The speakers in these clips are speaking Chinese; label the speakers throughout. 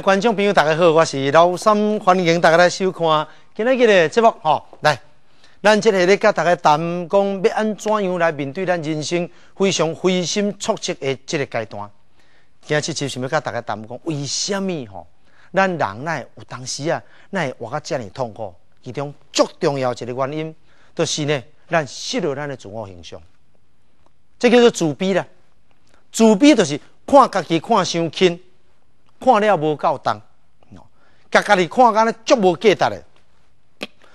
Speaker 1: 观众朋友，大家好，我是老三，欢迎大家来收看。今日的节目，吼，来，咱即个咧甲大家谈讲，要安怎样来面对咱人生非常灰心挫折的这个阶段。今日今想要甲大家谈讲，为什么吼，咱人咧有当时啊，会活甲这样痛苦？其中最重要一个原因，就是呢，咱失落咱的自我形象。这叫做自卑啦，自卑就是看自己看伤轻。看了无够重，格家己看敢咧足无价值嘞。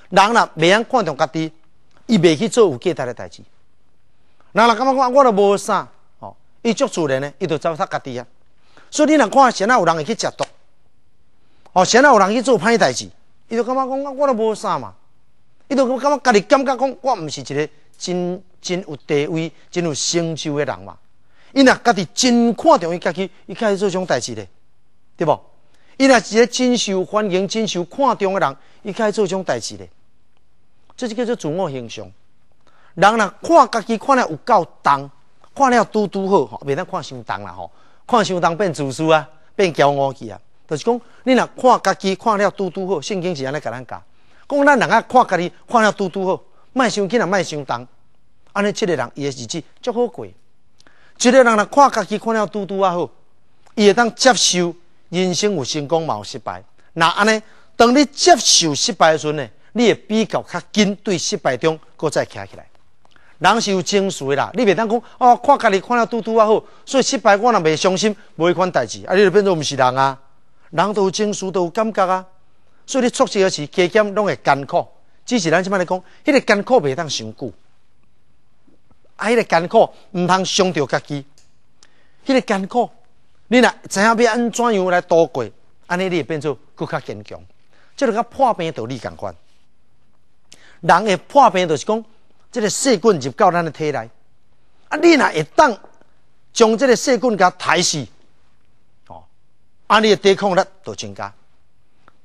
Speaker 1: 人若袂晓看重家己，伊袂去做有价值的代志。人若感觉讲我都无啥，哦，伊足自然的，伊就糟蹋家己啊。所以你若看现在有人会去食毒，哦，现在有人去做歹代志，伊就感觉讲我都无啥嘛，伊就感觉家己感觉讲我毋是一个真真有地位、真有成就的人嘛。伊若家己真看重伊家己，伊开始做种代志咧。对无？伊若是个真受欢迎、真受看重的人，伊开始做种代志咧，这就叫做自我形象。人若看家己看了有够重，看了拄拄好，袂当看伤重啦吼。看伤重变自私啊，变骄傲去啊。就是讲，你若看家己看了拄拄好，圣经是安尼甲咱教。讲咱人啊，看家己看了拄拄好，莫伤紧啊，莫伤重。安尼，即个人伊的日子足好过。只个人若看家己看了拄拄啊好，伊会当接受。人生有成功，冇失败，那安尼，当你接受失败的时呢，你会比较较紧，对失败中，佮再站起来。人是有情绪啦，你袂当讲哦，看家己看了拄拄啊好，所以失败我未袂伤心，迄款代志，啊，你就变做毋是人啊。人都有情绪，都有感觉啊，所以你挫折时，加减拢会艰苦。只是咱即摆来讲，迄个艰苦袂当长久，啊，迄个艰苦毋通伤到家己，迄个艰苦。你若知影要安怎样来度过，安尼你会变作更较坚强。即个甲破病道理共款，人会破病，就是讲，即个细菌入到咱的体内，啊，你若会当将即个细菌甲抬死，哦，安尼抵抗力就增加。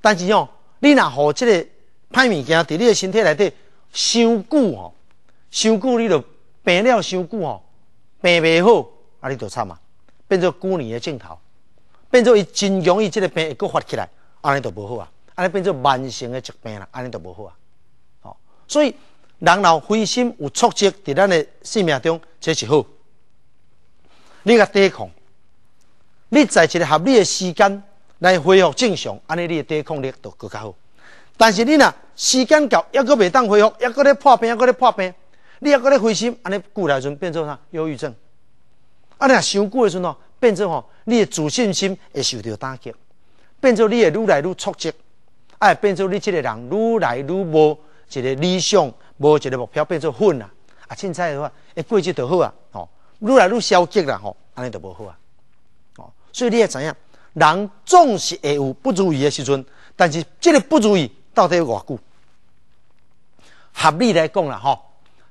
Speaker 1: 但是哦，你若互即个歹物件伫你诶身体内底伤久哦，伤久你就病了，伤久哦，病未好，啊，你就惨啊。变做旧年的镜头，变做伊真容易，即个病又发起来，安尼就无好啊！安尼变做慢性嘅疾病啦，安尼就无好啊！好，所以人脑灰心有挫折，伫咱的生命中，这是好，你甲抵抗，你在一个合理的时间来恢复正常，安尼你的抵抗力就更加好。但是你若时间到，抑佫袂当恢复，抑佫咧破病，抑佫咧破病，你抑佫咧灰心，安尼久来就变做啥忧郁症。啊，你若想久的时阵哦，变成吼，你的自信心会受到打击，变成你会愈来愈挫折，啊，变成你即个人愈来愈无一个理想，无一个目标，变成混啊！啊，凊彩的话，会过节就好啊，吼，愈来愈消极啦，吼，安尼就无好啊，哦，所以你要知影，人总是会有不如意的时阵，但是即个不如意到底有偌久？合理来讲啦，吼，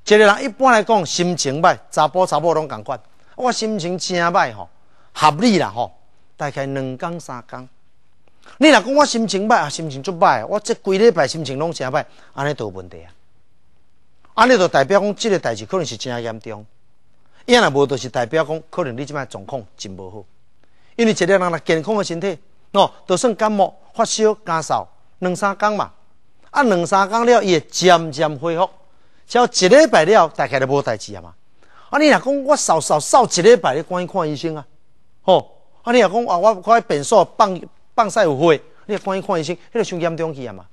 Speaker 1: 一个人一般来讲心情歹，查甫查某拢共款。我心情真歹吼，合理啦吼，大概两工三工。你若讲我心情歹，啊心情足歹，我即规礼拜心情拢真歹，安尼有问题啊。安尼就代表讲，即个代志可能是真严重。伊若无，就是代表讲，可能你即摆状况真无好。因为一个人健康的身体，喏，就算感冒、发烧、咳嗽，两三工嘛，啊，两三工了伊会渐渐恢复，只要一礼拜了，大概就无代志啊嘛。啊，你若讲我扫扫扫一礼拜，你赶心看医生啊？哦，啊，你若讲啊，我我喺所放放屎有血，你赶心看医生，迄个伤严重去啊嘛？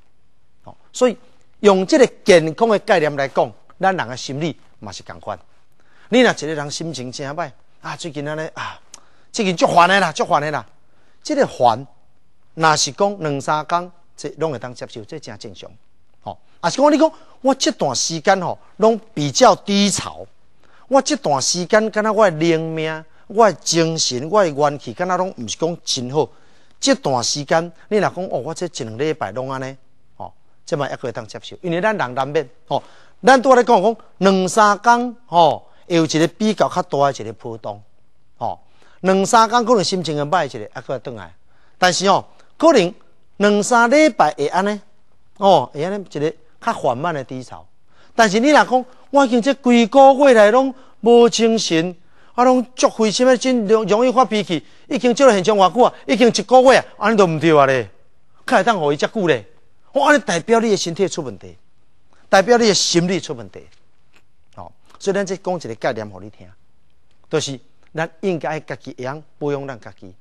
Speaker 1: 哦，所以用即个健康诶概念来讲，咱人诶心理嘛是共款。你若一个人心情真歹啊，最近安尼啊，最近足烦诶啦，足烦诶啦，即个烦，若是讲两三工，这拢会当接受，这正正常。哦，啊，是讲你讲我即段时间吼，拢比较低潮。我这段时间，敢若我嘅灵命、我诶精神、我诶元气，敢若拢毋是讲真好。即段时间，你若讲哦，我这两礼拜拢安尼，哦，即嘛抑可会当接受，因为咱人难免。哦，咱仔来讲讲，两三天，哦，有一个比较较大诶一个波动，哦，两三天可能心情会坏，一个抑可会转来。但是哦，可能两三礼拜会安尼，哦，会安尼一个较缓慢诶低潮。但是你若讲，我已经这几个月来拢无精神，啊，拢足会心米真容容易发脾气。已经做了现象偌久啊，已经一个月啊，安尼都毋对啊咧，看会当互伊遮久咧。我安尼代表你的身体出问题，代表你的心理出问题。吼，所以咱这讲一个概念，互你听，就是咱应该家己会养，保养咱家己，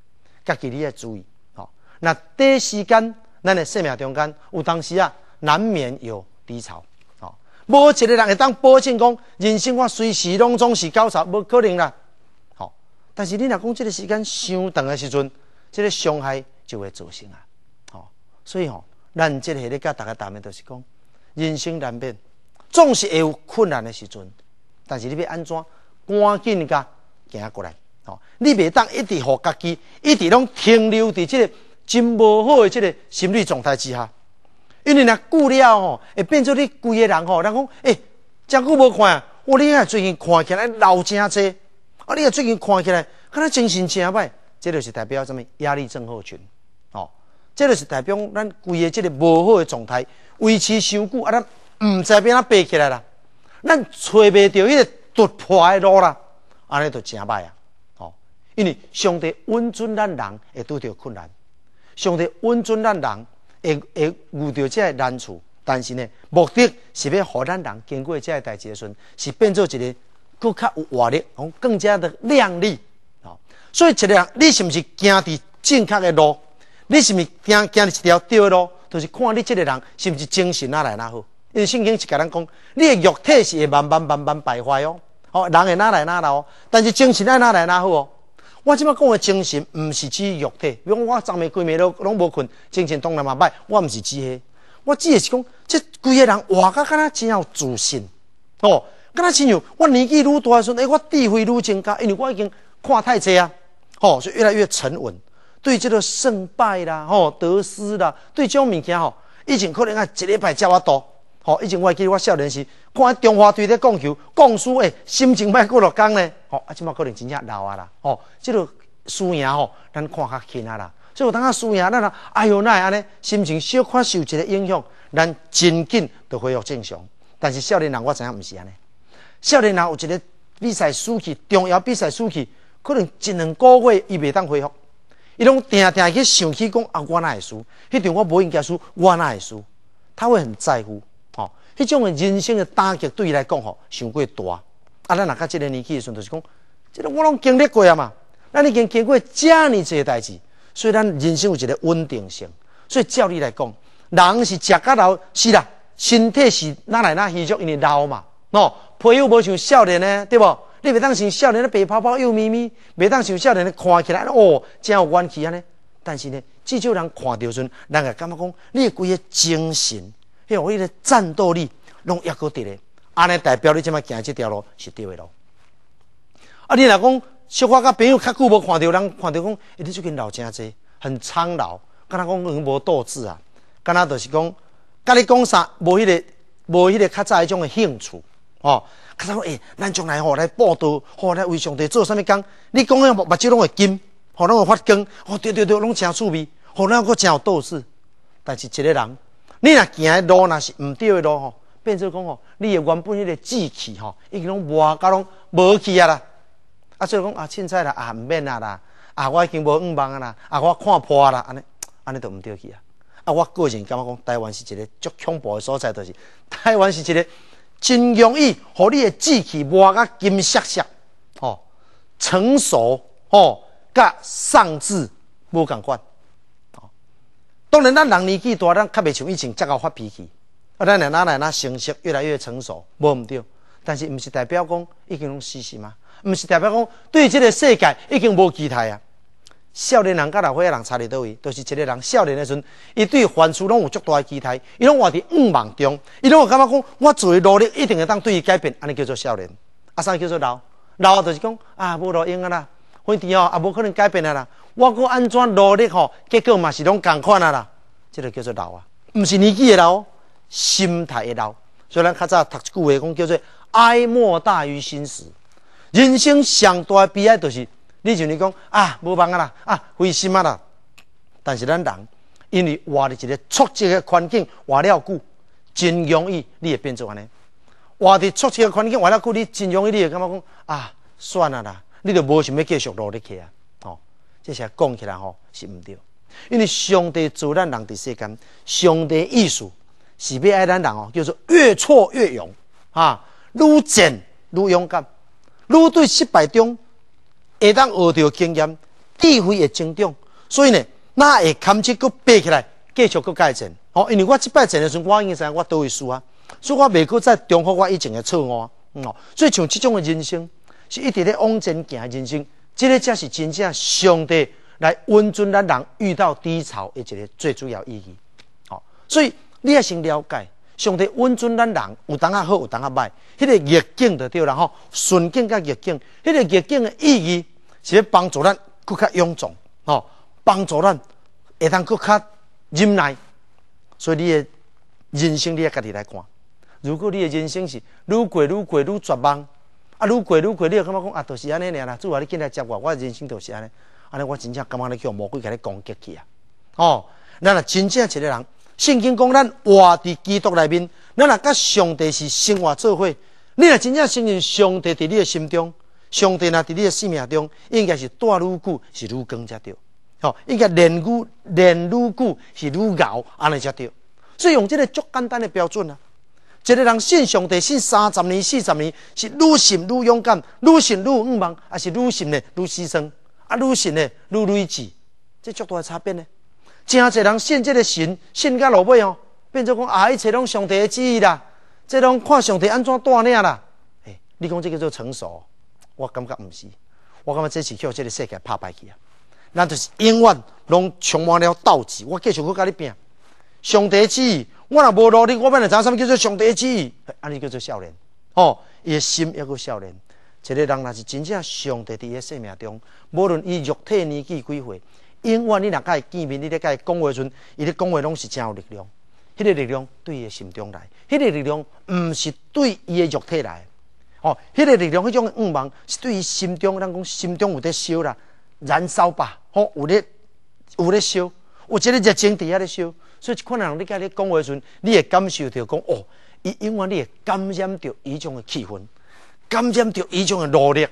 Speaker 1: 家己你要注意。吼。那短时间，咱的生命中间有当时啊，难免有低潮。无一个人会当保证讲，人生我随时拢总是交叉，无可能啦。好，但是你若讲即个时间伤长的时阵，即个伤害就会造成啊。好，所以吼，咱即个咧甲大家谈的就是讲，人生难免，总是会有困难的时阵，但是你要安怎，赶紧甲行过来。好，你袂当一直互家己，一直拢停留伫即个真无好、的即个心理状态之下。因为呐，久了吼，会变作你贵嘅人吼，人讲，哎，真久无看啊，我你啊最近看起来老真济，啊你啊最近看起来，看他精神正歹，这就是代表什么压力症候群，哦，这就是代表咱贵嘅这个无好的状态，维持修久，啊，他唔再变啊白起来了，咱找未着迄个突破的路啦，安尼就真歹啊，哦，因为上帝温存咱人，会拄到困难，上帝温存咱人。会会遇到这些难处，但是呢，目的是要互咱人经过这些代志的时，阵，是变做一个更加有活力、更加的亮丽。好，所以一个人，你是毋是行伫正确的路？你是毋是行行伫一条对的路？就是看你这个人是毋是精神哪来哪好，因为圣经是甲咱讲，你的肉体是会慢慢慢慢败坏哦，哦，人会哪来哪老哦，但是精神哪来哪好哦。我即麦讲诶精神，毋是指肉体，比如讲我昨暝规暝都拢无困，精神当然嘛歹。我毋是指迄，我指嘅是讲，即几个人，活我敢若真有自信。哦，敢若亲像我年纪愈大诶时阵，哎，我智慧愈增加，因为我已经看太济啊，吼，就越来越沉稳。对即个胜败啦，吼，得失啦，对即种物件吼，以前可能啊，一礼拜接我多。吼！以前我会记，我少年时看中华队咧讲球、讲输诶，心情歹过落讲咧。吼啊，即马可能真正老啊啦。吼，即落输赢吼，咱看较轻啊啦。所以我等下输赢，咱啦，哎呦，那安尼心情小可受一个影响，咱真紧就恢复正常。但是少年人我知影毋是安尼？少年人有一个比赛输去，重要比赛输去，可能一两个月伊未当恢复，伊拢定定去想起讲啊，我瓜会输，迄场我无应该输，我会输，他会很在乎。迄种诶人生诶打击对伊来讲吼，伤过大。啊，咱若到即个年纪诶时阵，就是讲，即个我拢经历过啊嘛。咱已经经过遮尔济诶代志，所以咱人生有一个稳定性。所以照理来讲，人是食甲老，是啦，身体是哪来哪虚弱，因为老嘛。喏，皮肤无像少年诶，对无？你袂当像少年咧白泡泡、幼咪咪，袂当像少年咧看起来哦，真有关气啊尼。但是呢，至少人看到阵，人也感觉讲，你个规个精神。迄个我战斗力，拢抑个伫咧。安尼代表你即摆行即条路是对的咯。啊，你若讲小可甲朋友，较久无看到，人看到讲，一你就跟老诚济，很苍老，敢若讲无斗志啊？敢若著是讲，甲你讲啥？无迄个，无迄个较早迄种诶兴趣哦。若说：“诶，咱将来吼来报道，吼来为上帝做啥物讲？你讲诶目目睭拢会金，吼拢会发光，哦对对对，拢诚趣味，吼咱个诚有斗志，但是一个人。你若行的路若是毋对的路吼，变做讲吼，你诶原本迄个志气吼，已经拢无甲拢无去啊啦！啊，所以讲啊，凊彩啦，啊，毋免啊啦，啊，我已经无五万啦，啊，我看破啦，安尼安尼都毋对去啊！啊，我个人感觉讲，台湾是一个足恐怖的所在，就是台湾是一个真容易，互你的志气无甲金闪闪吼，成熟吼，甲上志无共款。当然，咱人年纪大，咱较未像以前遮么发脾气。啊，咱人奶、奶成熟，越来越成熟，无毋对。但是，毋是代表讲已经拢死死吗？毋是代表讲对即个世界已经无期待啊？少年人甲老岁仔人差伫倒位？都是一个人。少年的时阵，伊对凡事拢有足大诶期待，伊拢活伫梦梦中，伊拢感觉讲，我做努力一定会当对伊改变，安尼叫做少年。啊，啥叫做老？老啊，就是讲啊，无老用啊啦。我以吼也无可能改变啊啦！我搁安怎努力吼，结果嘛是拢共款啊啦！即个叫做老啊，毋是年纪的老，心态的老。所以咱较早读一句话讲叫做“哀莫大于心死”。人生上大的悲哀就是，你像你讲啊，无办法啦，啊，灰心啊啦？但是咱人因为活着一个挫折的环境，活了久，真容易你会变做安尼。活着挫折的环境，活了久，你真容易你会感觉讲啊？算了啦。你就无想要继续努力起啊？哦，这些讲起来吼是毋对，因为上帝做咱人伫世间，上帝意思是要爱咱人哦，叫做越挫越勇啊，愈战愈勇敢，愈对失败中，会当学到经验，智慧会增长。所以呢，那会坎坷佫爬起来，继续佫改进。哦，因为我即摆阵的时阵，我知影我倒位输啊，所以我未佫再重复我以前的错误啊。哦，所以像即种的人生。是一直咧往前行的人生，这个才是真正上帝来温存咱人遇到低潮的一个最主要意义。哦，所以你也先了解，上帝温存咱人有当下好，有当下歹，迄个逆境就对啦吼。顺境甲逆境，迄个逆境的意义是要帮助咱更较勇壮，吼，帮助咱会当更较忍耐。所以你的人生你要家己来看，如果你的人生是愈过愈过愈绝望。啊，愈过愈过，你感觉讲啊，著是安尼尔啦，主位你今来接我，我人生著是安尼，安尼我真正感觉你叫魔鬼甲你攻击去啊！哦，咱若真正一个人圣经讲咱活伫基督内面，咱若甲上帝是生活做伙，你若真正信认上帝伫你的心中，上帝若伫你的生命中，应该是大如久是如更加对，哦，应该连如连如久是如熬，安尼才对，所以用即个足简单的标准啊！一个人信上帝信三十年、四十年，是愈信愈勇敢、愈信愈勇猛，还是愈信呢愈牺牲？啊，愈信呢愈睿智？这足大的差别呢？真侪人信这个神，信到落尾哦，变做讲啊，一切拢上帝的旨意啦，这拢看上帝安怎带领啦。哎，你讲这叫做成熟？我感觉毋是，我感觉这是叫这个世界拍败去啊。咱就是永远拢充满了斗志，我继续去甲你拼。上帝子，我若无努力，我要来找什么叫做上帝子？安尼叫做少年哦，伊的心抑个少年。一个人若是真正上帝伫伊生命中，无论伊肉体年纪几岁，永远你甲伊见面，你甲伊讲话阵，伊咧讲话拢是真有力量。迄个力量对伊的心中来，迄个力量毋是对伊的肉体来。哦，迄个力量，迄种欲望是对伊心中，人讲心中有在烧啦，燃烧吧，哦，有咧有咧烧，有个热情伫遐咧烧。所以，一款人你甲你讲话的时阵，你会感受到讲哦，伊永远你会感染到伊种诶气氛，感染到伊种诶努力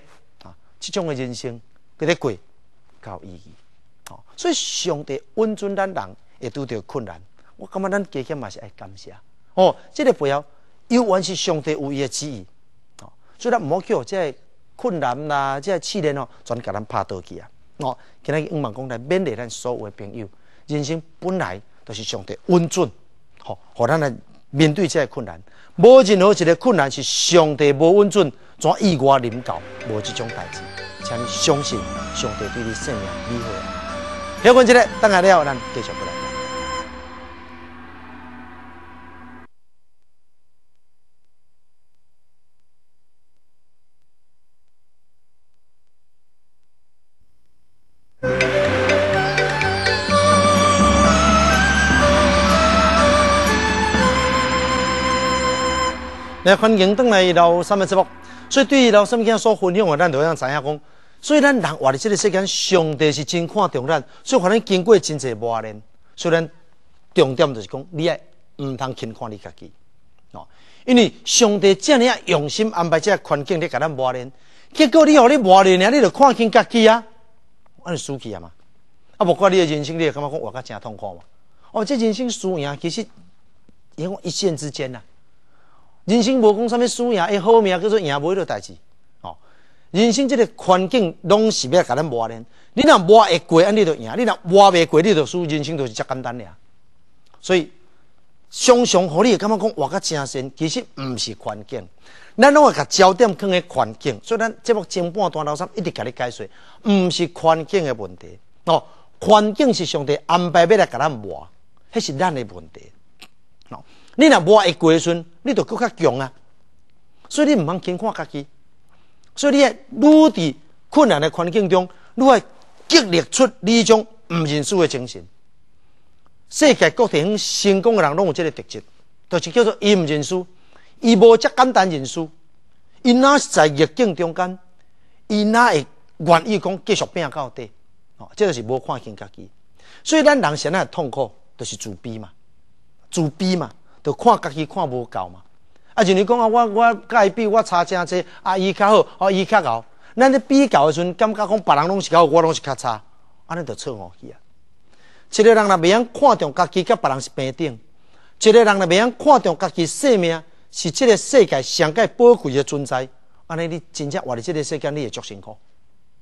Speaker 1: 啊，即种诶人生，佮你过较有意义哦。所以，上帝温存咱人，会拄到困难，我感觉咱加减嘛是爱感谢哦。即个背后，又还是上帝有意哦。所以，咱好叫即困难啦，即气炼哦，全甲咱拍倒去啊。哦，今日五万讲台勉励咱所有朋友，人生本来。就是上帝温存，好，互咱来面对这个困难。无任何一个困难是上帝无温准，怎意外临到无这种代志，请你相信上帝对你信仰美好。休款一下，等下你咱继续过来。环境转来以后，三面直播，所以对于老三件所分享的，咱都要知影讲。所以咱人活在这个世间，上帝是真看重咱，所以可能经过真济磨练。虽然重点就是讲，你毋通轻看你家己哦，因为上帝这样用心安排这个环境咧，甲咱磨练，结果你互你磨练呢，你就看清家己啊，尼输去啊嘛。啊，无过你的人生你会感觉讲，活甲真痛苦嘛。哦，这人生输赢其实，因为一线之间呐。人生无讲啥物输赢，一好命叫做赢迄了代志。哦，人生即个环境拢是要甲咱磨练。你若磨会过，尼就赢；你若磨未过，你就输。人生就是遮简单俩。所以，常常互你感觉讲活个精神，其实毋是环境。咱拢会甲焦点放喺环境，所以咱节目前半段老三一直甲你解说，毋是环境的问题。哦，环境是上帝安排要来甲咱磨，迄是咱的问题。你若无爱过顺，你就更加强啊！所以你毋通轻看家己，所以你喺愈伫困难嘅环境中，愈系激励出你种毋认输嘅精神。世界各地成功嘅人，拢有即个特质，就是叫做伊毋认输，伊无遮简单认输，伊是在逆境中间，伊若会愿意讲继续拼到底？哦，这就是无看清家己。所以，咱人生啊痛苦，就是自卑嘛，自卑嘛。就看家己看无够嘛。啊，就你讲啊，我我甲伊比，我差真济，啊，伊较好，啊，伊较贤。咱咧比较的时阵，感觉讲别人拢是较好，我拢是较差，安尼就错误去啊。一个人若未晓看重家己，甲别人是平等；，一个人若未晓看重家己，性命是这个世界上个宝贵诶存在。安尼你真正活伫这个世间，你会足辛苦。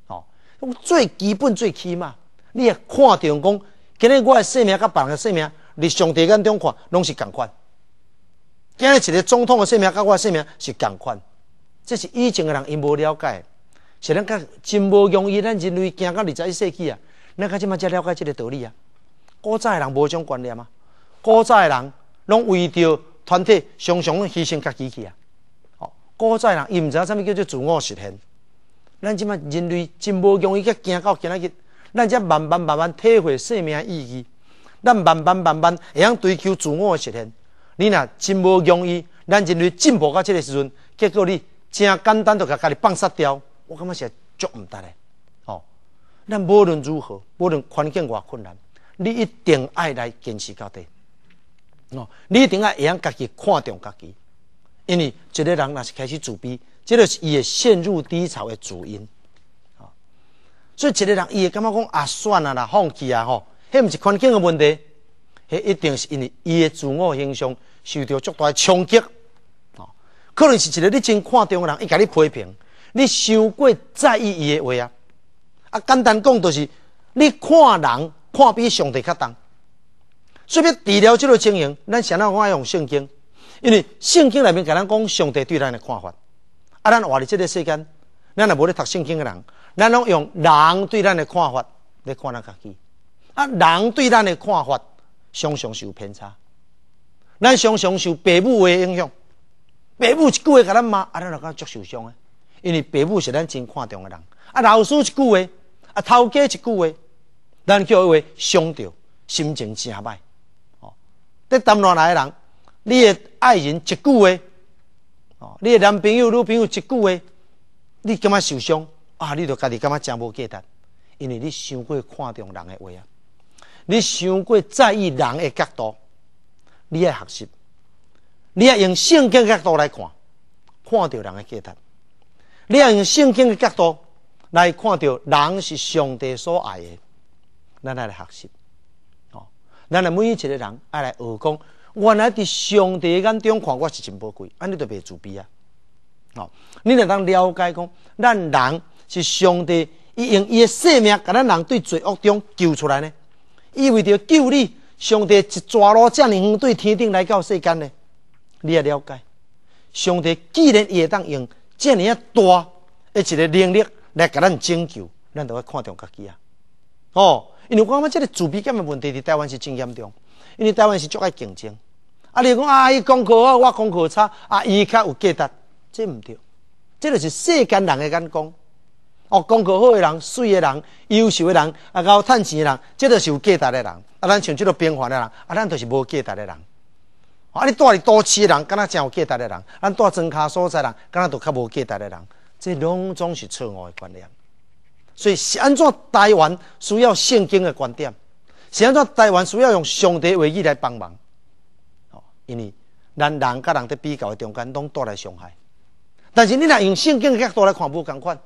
Speaker 1: 好，最基本最起码，你也看重讲今日我诶性命，甲别人诶性命，伫上帝眼中看，拢是共款。今日一个总统的姓命甲我姓命是同款，这是以前的人因无了解，是咱个真无容易。咱人类行到二十一世纪啊，咱即次才了解这个道理啊。古早人无种观念啊，古早人拢为着团体，常常牺牲家己去啊。哦，古早人伊毋知啥物叫做自我实现。咱即次人类真无容易，才行到今日，咱才慢慢慢慢体会生命意义，咱慢慢慢慢会晓追求自我实现。你若真无容易，咱人类进步到即个时阵，结果你真简单就甲家己放杀掉，我感觉是足毋得嘞。哦，咱无论如何，无论环境偌困难，你一定爱来坚持到底。哦，你一定会用家己，看重家己，因为一个人若是开始自卑，即个是伊也陷入低潮的主因。哦，所以一个人伊会感觉讲啊算啊啦，放弃啊吼，迄毋是环境的问题。迄一定是因为伊诶自我形象受到足大冲击，哦，可能是一个你真看重诶人，伊甲你批评，你伤过在意伊诶话啊。啊，简单讲就是，你看人看比上帝较重。所以，除了即个情形，咱常常爱用圣经，因为圣经内面甲咱讲上帝对咱的看法。啊，咱活伫即个世间，咱若无咧读圣经诶人，咱拢用人对咱的看法来看咱家己。啊，人对咱的看法。常常受偏差，咱常常受爸母的影响。爸母一句话，甲咱骂，啊，咱就感觉足受伤的。因为爸母是咱真看重诶人。啊，老师一句话，啊，头家一句话，咱叫话伤着，心情真歹。哦，得谈恋爱诶人，你诶爱人一句话，哦，你诶男朋友、女朋友一句话，你感觉受伤，啊，你著家己感觉真无价值，因为你伤过看重人诶话啊。你想过在意人的角度，你爱学习，你爱用圣经角度来看，看到人的价值；你爱用圣经的角度来看到人是上帝所爱的。咱来学习哦。咱来，每一个人爱来学讲，原来在上帝眼中看，我是真宝贵，安尼就别自卑啊。哦，你若当了解讲，咱人是上帝，伊用伊的生命，把咱人对罪恶中救出来呢。意味着救你，上帝一抓路遮尔远，对天顶来到世间呢你也了解。上帝既然会当用尔啊大诶一个能力来甲咱拯救，咱着要看重家己啊！哦，因为我觉即个自卑感的问题，伫台湾是真严重，因为台湾是足爱竞争。啊，你讲啊，伊功课好，我功课差，啊，伊较有价值，这毋对，这个是世间人嘅眼光。哦，功课好诶，人、水诶人、优秀诶人，啊，有趁钱诶人，即著是有价值诶人。啊，咱像即个平凡诶人，啊，咱著是无价值诶人。啊，你带伫都市诶人，敢若真有价值诶人；，咱带庄卡所在人，敢若著较无价值诶人。这拢总是错误诶观念。所以，是安怎台湾需要圣经诶观点？，是安怎台湾需要用上帝话语来帮忙？哦，因为人人甲人伫比较诶中间，拢带来伤害。但是，你若用圣经诶角度来看，无共款。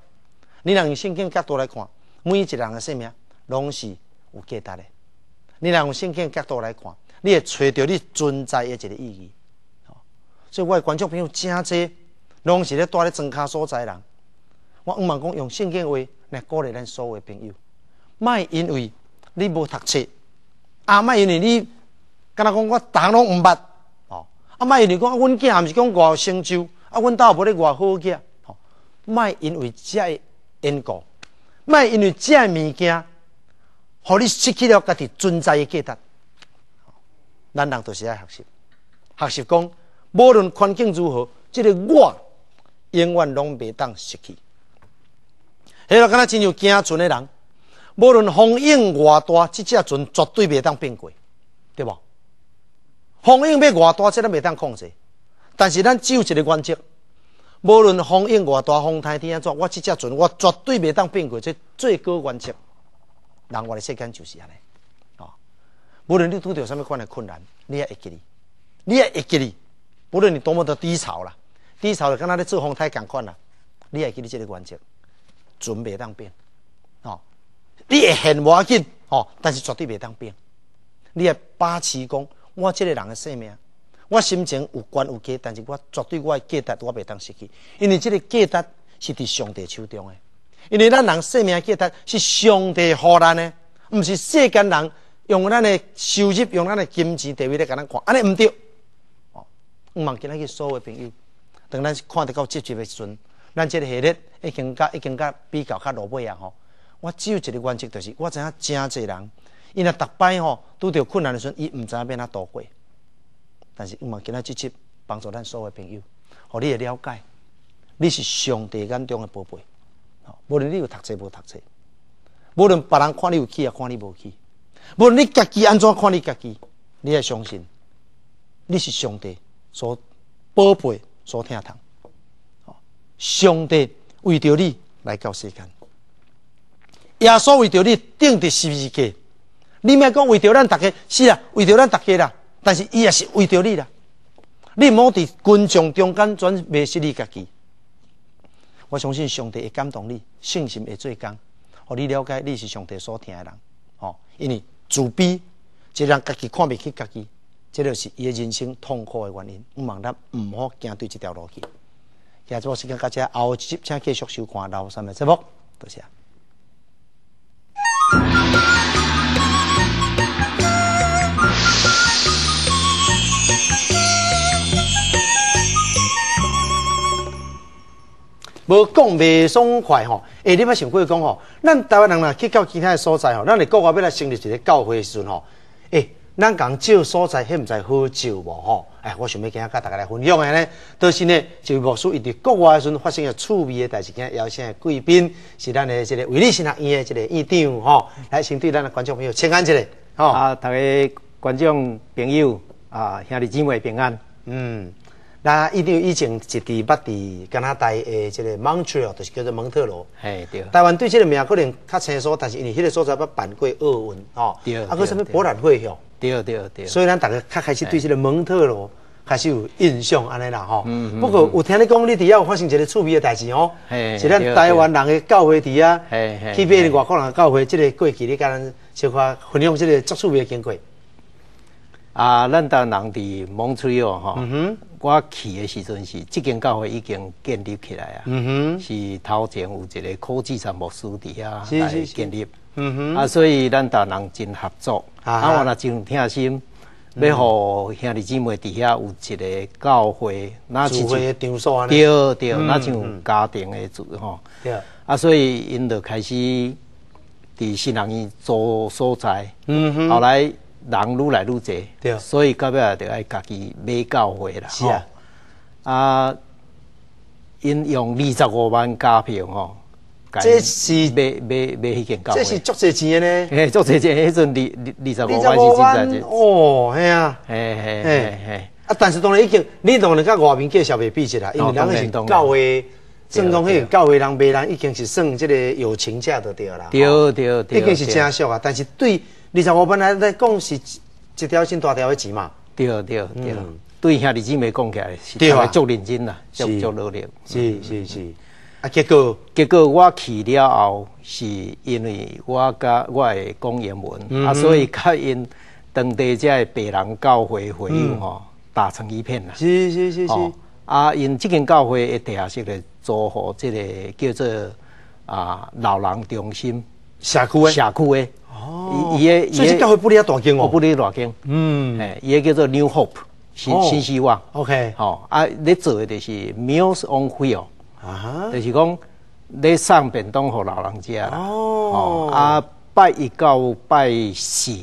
Speaker 1: 你用圣经角度来看，每一人诶生命拢是有价值诶。你用圣经角度来看，你会找到你存在一个意义。所以，我诶观众朋友真侪，拢是咧带咧庄教所在人。我毋茫讲用圣经话来鼓励咱所有朋友。卖因为你无读册，啊！卖因为你，敢若讲我项拢毋捌，哦。啊！卖因为讲阮囝毋是讲外成就，啊，阮兜无咧外好囝，哦，卖因为只。因果，卖因为这物件，互你失去了家己存在的价值。咱人都是爱学习，学习讲，无论环境如何，即个我永远拢袂当失去。迄落敢若亲像惊船的人，无论风硬偌大，即只船绝对袂当变轨，对无？风硬要偌大，即个袂当控制。但是咱只有一个原则。无论风应偌大，风台天安怎，我即只船我绝对袂当变过这最高原则。人我的世间就是安尼，哦，无论你拄着什么款的困难，你也记力，你也会记力。无论你多么的低潮啦，低潮跟若咧做风台共款啦，你也记得这个原则，船袂当变。哦，你也狠话紧，哦，但是绝对袂当变。你也把持讲，我这个人的性命。我心情有关有低，但是我绝对我的价值我袂当失去，因为这个价值是伫上帝手中诶。因为咱人生命价值是上帝负咱诶，毋是世间人用咱诶收入、用咱诶金钱地位来甲咱看，安尼毋对。哦，唔忘记仔去所有朋友，当咱看得到结局诶时阵，咱这个系列已经甲已经甲比较较落尾啊吼。我只有一个原则，就是我知影真侪人，因为逐摆吼拄到困难诶时阵，伊毋知影安怎度过。但是，我们今仔即集帮助咱所有朋友，互你也了解，你是上帝眼中的宝贝。无论你有读册无读册，无论别人看你有气也看你无气，无论你家己安怎看你家己，你也相信，你是上帝所宝贝所听堂。上帝为着你来到世间，耶稣为着你定的是不是个？你咪讲为着咱大家，是啦，为着咱大家啦。但是伊也是为着你啦，你莫伫群众中间转迷失你家己。我相信上帝会感动你，信心会最工，互你了解你是上帝所听的人。哦，因为自卑，即让家己看袂起家己，即就是伊诶人生痛苦诶原因。毋忘咱毋好惊对即条路去。今仔日我时间到切，后集请继续收看《老三的节目。多谢。无讲未爽快吼，哎，你捌想过讲吼，咱台湾人若去到其他诶所在吼，咱伫国外要来成立一个教会诶时阵吼，哎，咱讲少所在迄毋知好旧无吼？哎，我想欲今日甲大家来分享诶咧，都是呢，就无属一伫国外诶时阵发生诶趣味诶代志嘅，邀请贵宾是咱诶即个维利
Speaker 2: 新学院诶一个院长吼，来先对咱诶观众朋友请安一下，吼。啊，大家观众朋友啊，兄弟姊妹平安，嗯。那一定以前是地捌地加拿大诶，即个 Montreal 就是叫做蒙特罗。对。台湾对即个名
Speaker 1: 可能较清楚，但是因为迄个所在要办过奥运，吼。对。啊，个什么博览会，吼。对，对，对。所以咱大家较开始对即个蒙特罗开始有印象安尼啦，吼。
Speaker 2: 嗯。不过
Speaker 1: 有听你讲，你底下有发生一个趣味的代志哦。
Speaker 2: 哎。是咱台湾
Speaker 1: 人的教会底下，区别外国人教会，即个过去你敢小可分享即个趣事的经过？
Speaker 2: 啊，咱大人伫蒙吹哦，哈！我去的时阵是，即间教会已经建立起来啊，是头前有一个科技上目书伫遐来建立，
Speaker 1: 嗯哼。啊，所
Speaker 2: 以咱大人真合作，啊，我那真疼心，要互兄弟姊妹伫遐有一个教会，做会嘅
Speaker 1: 场所对对，那就
Speaker 2: 家庭的主吼，对啊。所以因就开始，伫新郎伊做所在，嗯哼，后来。人愈来愈多，所以到尾也得爱家己买教会啦。是啊，啊，因用二十五万加票吼，这是买买买迄件教会，这是
Speaker 1: 足侪钱呢。哎，足侪
Speaker 2: 钱，迄阵二二十五万是真在钱。
Speaker 1: 哦，嘿啊，
Speaker 2: 嘿嘿嘿，啊，但是当然已经，你当然甲外面介绍袂比起来，
Speaker 1: 因为人是是教会，正宗迄个教会人，别人已经是算即个友情价都对啦，
Speaker 2: 对对，对，已经是正属
Speaker 1: 啊，但是对。二十五本来在讲是一
Speaker 2: 条线大条的钱嘛，对对对，对兄弟姊妹讲起来是足认真啦，足努力，是是是。啊，结果结果我去了后，是因为我甲我的公言文，啊，所以甲因当地的白人教会回应吼，打成一片啦，是是是是。啊，因这间教会地下室咧，租好这个叫做啊老人中心社区社区。哦，所以这教会不离大京哦，不离大京。嗯，哎，也叫做 New Hope，新新希望。OK，好啊，你做的就是 n e l s on Field 啊，就是讲你送便当和老人家啦。哦，啊，拜一到拜四，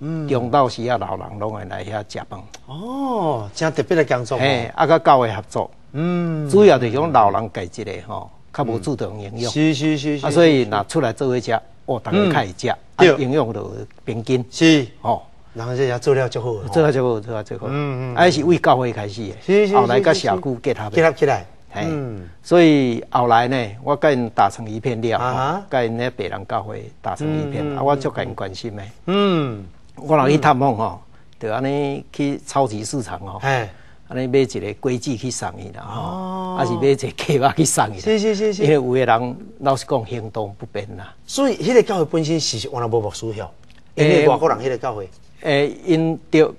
Speaker 2: 嗯，中到时啊，老人拢会来遐食饭。
Speaker 1: 哦，
Speaker 2: 这样特别的工作，嘿，啊甲教会合作，嗯，主要就是讲老人家一个吼，较无注重营养。是是是，啊，所以拿出来做一下。我打开食，啊，营养就平均，是哦，然后这家做了就好，做了就好，做了就好，嗯嗯，还是为教会开始的，是是，后来甲社区结合，结合起来，嗯，所以后来呢，我跟打成一片了，啊，因那别人教会打成一片，啊，我甲跟关心的，嗯，我老去探望哦，就安尼去超级市场哦，哎。安尼买一个果子去送伊啦，哦，还是买一个鸡肉去送伊。啦？是是是是，因为有些人老实讲行动不便啦。
Speaker 1: 所以，迄个教会本身是是完了无牧师晓，
Speaker 2: 因为外国人迄个教会，诶，因着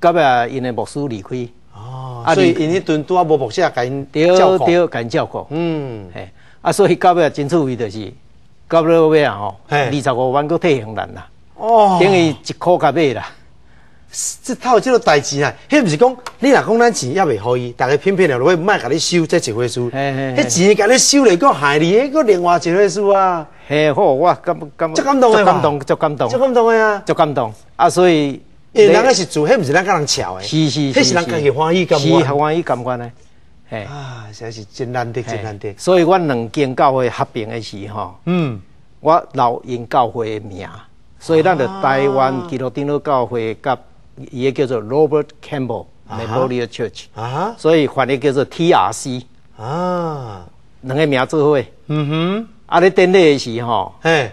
Speaker 2: 到尾啊，因的牧师离开，哦，所以因迄阵拄啊无牧师啊，甲因照顾，嗯，嘿，啊，所以到尾啊，真趣味就是，到尾尾啊吼，二十五万个退休人啦，哦，等于一箍甲买啦。这套这个代志啊，迄不是讲你若讲咱钱也未可以，大家偏偏了，我唔爱甲你收这一回事。迄钱甲你收
Speaker 1: 了，佫害你，迄个另外一回书啊。
Speaker 2: 嘿，好，我感感，足感动的，感动，足感动，足感动啊，足感动啊，所以。因人个是主迄毋是咱甲人笑诶，是是是，迄是人家己欢喜感官，是欢喜感官诶。嘿，啊，真是真难得，真难得。所以，我两间教会合并诶时吼，嗯，我留英教会诶名，所以咱着台湾基督长老教会甲也叫做 Robert Campbell Memorial Church，所以翻译叫做 T R C。啊，两个名做伙。
Speaker 1: 嗯哼，
Speaker 2: 啊，你订的是哈？嘿，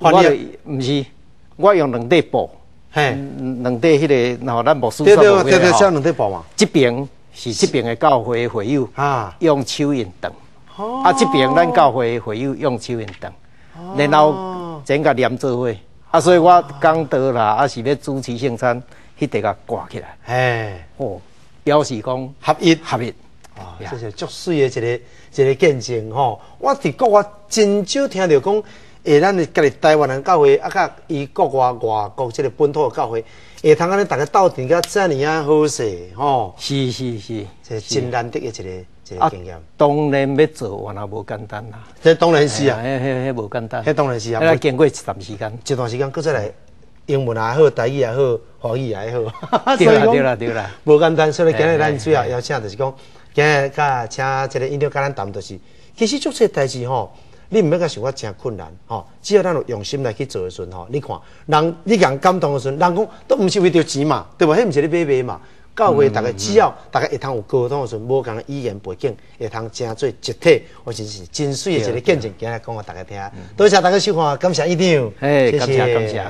Speaker 2: 我嘞，不是，我用两对布。嘿，两对迄个，然后咱木梳刷对对对像两对布嘛。这边是这边的教会会友，用蚯蚓等。啊，这边咱教会会友用蚯蚓灯。
Speaker 1: 然后
Speaker 2: 整个连做伙。啊，所以我讲到啦，啊，是要主持圣餐，迄块甲挂起来。哎，哦，表示讲合一合一。啊，这是足水的一个一个见证吼。我伫国外真少
Speaker 1: 听着讲，诶，咱的家己台湾人教会啊，甲伊国外外国即个本土教
Speaker 2: 会，会通安尼逐个斗阵甲遮尔啊好势吼。是是是，这真难得一个。啊，当然要做，也无简单啦。这当然是啊，迄迄迄无简单。迄当然是啊。经过一段时间，一段时间，搁再来英文也好，台语也
Speaker 1: 好，华语也好。对啦对啦对啦。无简单，所以今日咱主要要请就是讲，今日甲请一个音乐教咱谈，就是其实做些代志吼，你唔要甲想法真困难吼。只要咱用用心来去做的时候，你看人，你讲感动的时候，人讲都唔是为着钱嘛，对吧？迄唔是你买卖嘛。教会大家只要大家会通有沟通，的时是无同语言背景，会通加做集体，我真是真水的一个见证，今日讲给大家听。多谢大家收看，感谢一场，哎，谢谢，感谢。